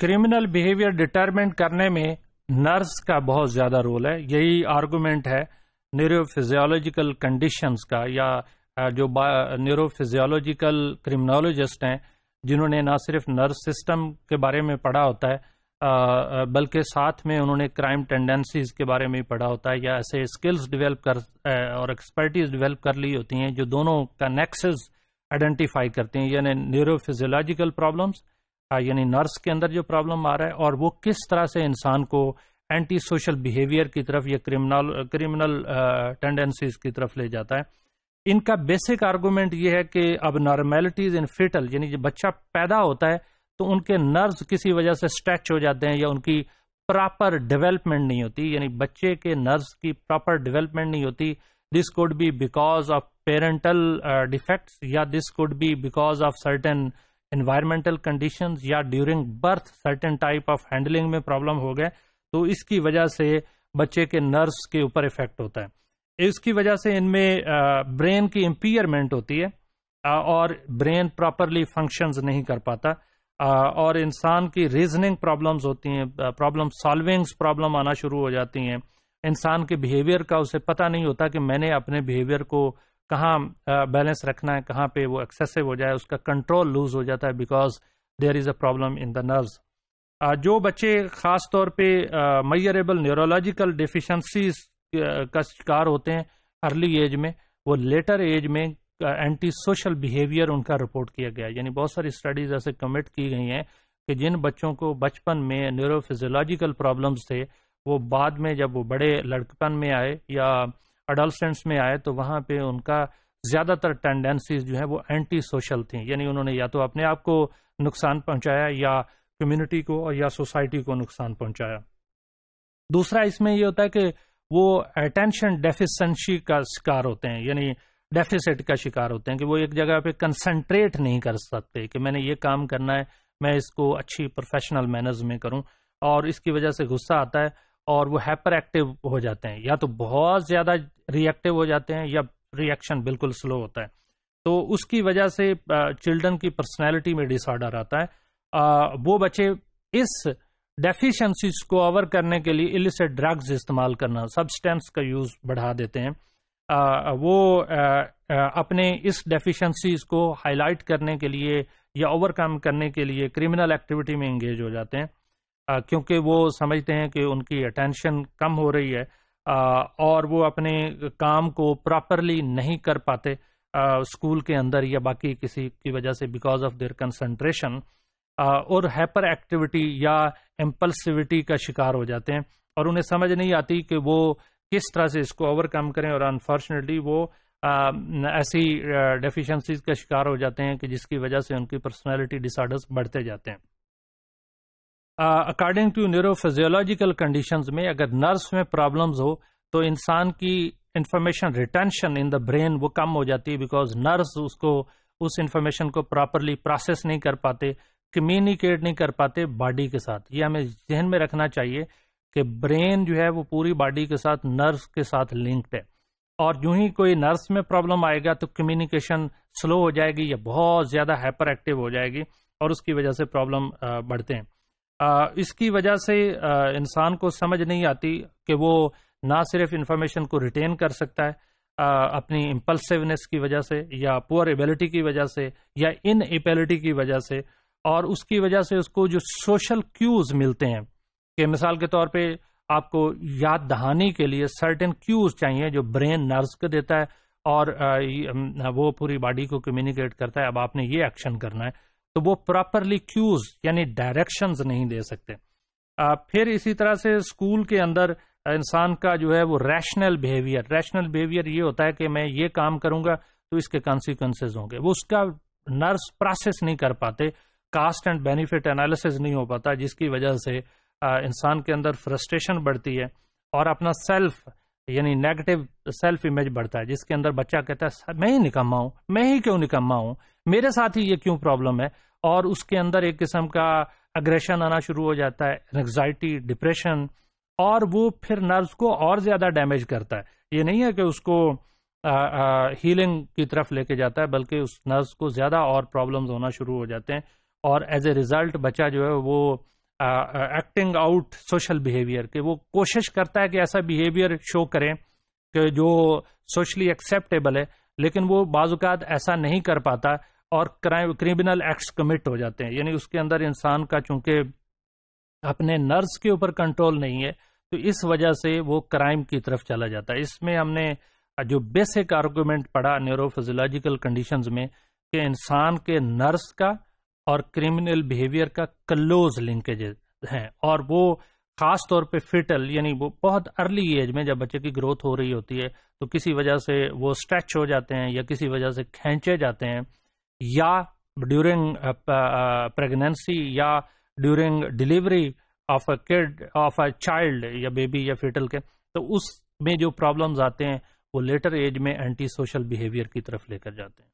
criminal behaviour determent करने में nurse का बहुत ज्यादा रोल है यही आर्गूमेंट है न्यूरोफिजियोलॉजिकल कंडीशंस का या जो न्यूरोफिजियोलॉजिकल क्रिमिनोलॉजिस्ट हैं जिन्होंने ना सिर्फ नर्व सिस्टम के बारे में पढ़ा होता है बल्कि साथ में उन्होंने क्राइम टेंडेंसीज के बारे में पढ़ा होता है या ऐसे स्किल्स डेवलप कर और एक्सपर्टीज डेवलप कर ली होती हैं जो दोनों का नेक्सेस आइडेंटिफाई करते हैं यानी न्यूरोफिजियोलॉजिकल प्रॉब्लम्स यानी नर्स के अंदर जो प्रॉब्लम आ रहा है और वो किस तरह से इंसान को एंटी सोशल बिहेवियर की तरफ या क्रिमिनल क्रिमिनल टेंडेंसीज की तरफ ले जाता है इनका बेसिक आर्गूमेंट ये है कि अब नॉर्मेलिटीज इन फिटल यानी जब बच्चा पैदा होता है तो उनके नर्व्स किसी वजह से स्ट्रेच हो जाते हैं या उनकी प्रॉपर डेवलपमेंट नहीं होती यानी बच्चे के नर्व्स की प्रॉपर डेवलपमेंट नहीं होती this could be because of parental defects या this could be because of certain environmental condition या during birth certain type of handling में प्रॉब्लम हो गए तो इसकी वजह से बच्चे के नर्व्स के ऊपर इफेक्ट होता है इसकी वजह से इनमें ब्रेन की इम्पियरमेंट होती है आ, और ब्रेन प्रॉपरली फंक्शंस नहीं कर पाता आ, और इंसान की रीजनिंग प्रॉब्लम्स होती हैं प्रॉब्लम सॉल्विंग्स प्रॉब्लम आना शुरू हो जाती हैं इंसान के बिहेवियर का उसे पता नहीं होता कि मैंने अपने बिहेवियर को कहाँ बैलेंस रखना है कहाँ पे वो एक्सेसिव हो जाए उसका कंट्रोल लूज हो जाता है because there is a problem in the nerves जो बच्चे ख़ास तौर पे मैयरेबल न्यूरोलॉजिकल डिफिशंसीज का शिकार होते हैं अर्ली एज में वो लेटर एज में एंटी सोशल बिहेवियर उनका रिपोर्ट किया गया यानी बहुत सारी स्टडीज ऐसे कमिट की गई हैं कि जिन बच्चों को बचपन में न्यूरोफिजियोलॉजिकल प्रॉब्लम्स थे वो बाद में जब वो बड़े लड़कपन में आए या अडल्सेंट्स में आए तो वहाँ पे उनका ज़्यादातर टेंडेंसीज जो हैं वो एंटी सोशल थी यानी उन्होंने या तो अपने आप को नुकसान पहुँचाया या कम्युनिटी को और या सोसाइटी को नुकसान पहुँचाया दूसरा इसमें ये होता है कि वो अटेंशन डेफिसेंसी का शिकार होते हैं यानी डेफिसिट का शिकार होते हैं कि वो एक जगह पे कंसंट्रेट नहीं कर सकते कि मैंने ये काम करना है मैं इसको अच्छी प्रोफेशनल मैनर्स में करूं और इसकी वजह से गुस्सा आता है और वो हाइपर एक्टिव हो जाते हैं या तो बहुत ज़्यादा रिएक्टिव हो जाते हैं या रिएक्शन बिल्कुल स्लो होता है तो उसकी वजह से चिल्ड्रन की पर्सनैलिटी में डिसऑर्डर आता है आ, वो बच्चे इस डेफिशिएंसीज को ओवर करने के लिए इलिसिट ड्रग्स इस्तेमाल करना सब्सटेंस का यूज बढ़ा देते हैं आ, वो आ, आ, अपने इस डेफिशिएंसीज को हाईलाइट करने के लिए या ओवरकम करने के लिए क्रिमिनल एक्टिविटी में इंगेज हो जाते हैं क्योंकि वो समझते हैं कि उनकी अटेंशन कम हो रही है और वो अपने काम को प्रॉपरली नहीं कर पाते स्कूल के अंदर या बाकी किसी की वजह से बिकॉज ऑफ देयर कंसंट्रेशन और हैपर एक्टिविटी या एम्पल्सिविटी का शिकार हो जाते हैं और उन्हें समझ नहीं आती कि वो किस तरह से इसको ओवरकम करें और अनफॉर्चुनेटली वो आ, ऐसी डेफिशिएंसीज का शिकार हो जाते हैं कि जिसकी वजह से उनकी पर्सनालिटी डिसऑर्डर्स बढ़ते जाते हैं अकॉर्डिंग टू न्यूरोफिजियोलॉजिकल कंडीशंस में अगर नर्व्स में प्रॉब्लम्स हो तो इंसान की information retention in the brain वो कम हो जाती है बिकॉज नर्व्स उसको उस इंफॉर्मेशन को प्रॉपरली प्रोसेस नहीं कर पाते कम्युनिकेट नहीं कर पाते बॉडी के साथ ये हमें जहन में रखना चाहिए कि ब्रेन जो है वो पूरी बॉडी के साथ नर्व्स के साथ लिंक्ड है और यूं ही कोई नर्व्स में प्रॉब्लम आएगा तो कम्युनिकेशन स्लो हो जाएगी या बहुत ज़्यादा हाइपर एक्टिव हो जाएगी और उसकी वजह से प्रॉब्लम बढ़ते हैं इसकी वजह से इंसान को समझ नहीं आती कि वो ना सिर्फ इंफॉर्मेशन को रिटेन कर सकता है अपनी इम्पल्सिवनेस की वजह से या पुअर एबिलिटी की वजह से या इन एबिलिटी की वजह से और उसकी वजह से उसको जो सोशल क्यूज मिलते हैं कि मिसाल के तौर पे आपको याद दहानी के लिए सर्टेन क्यूज चाहिए जो ब्रेन नर्व्स को देता है और वो पूरी बॉडी को कम्युनिकेट करता है अब आपने ये एक्शन करना है तो वो प्रॉपरली क्यूज यानी डायरेक्शन नहीं दे सकते फिर इसी तरह से स्कूल के अंदर इंसान का जो है वो रैशनल बिहेवियर रैशनल बिहेवियर ये होता है कि मैं ये काम करूंगा तो इसके कॉन्सिक्वेंसेज होंगे वो उसका नर्स प्रोसेस नहीं कर पाते कास्ट एंड बेनिफिट एनालिसिस नहीं हो पाता जिसकी वजह से इंसान के अंदर फ्रस्ट्रेशन बढ़ती है और अपना सेल्फ यानी नेगेटिव सेल्फ इमेज बढ़ता है जिसके अंदर बच्चा कहता है मैं ही निकम्मा हूँ मैं ही क्यों निकम्मा हूँ मेरे साथ ही ये क्यों प्रॉब्लम है और उसके अंदर एक किस्म का अग्रेशन आना शुरू हो जाता है एंगजाइटी डिप्रेशन और वो फिर नर्व्स को और ज्यादा डैमेज करता है ये नहीं है कि उसको हीलिंग की तरफ लेके जाता है बल्कि उस नर्व्स को ज्यादा और प्रॉब्लम्स होना शुरू हो जाते हैं और एज ए रिजल्ट बच्चा जो है वो एक्टिंग आउट सोशल बिहेवियर के वो कोशिश करता है कि ऐसा बिहेवियर शो करें कि जो सोशली एक्सेप्टेबल है लेकिन वो बाज़ात ऐसा नहीं कर पाता और क्राइम क्रिमिनल एक्ट्स कमिट हो जाते हैं यानी उसके अंदर इंसान का चूंकि अपने नर्स के ऊपर कंट्रोल नहीं है तो इस वजह से वो क्राइम की तरफ चला जाता है इसमें हमने जो बेसिक आर्गूमेंट पढ़ा न्यूरोफिजोलॉजिकल कंडीशंस में कि इंसान के नर्स का और क्रिमिनल बिहेवियर का क्लोज लिंकेज हैं और वो खास तौर पे फिटल यानी वो बहुत अर्ली एज में जब बच्चे की ग्रोथ हो रही होती है तो किसी वजह से वो स्ट्रेच हो जाते हैं या किसी वजह से खींचे जाते हैं या ड्यूरिंग प्रेगनेंसी uh, uh, या during delivery of a kid of a child या बेबी या फेटल के तो उसमें जो प्रॉब्लम्स आते हैं वो लेटर एज में एंटी सोशल बिहेवियर की तरफ लेकर जाते हैं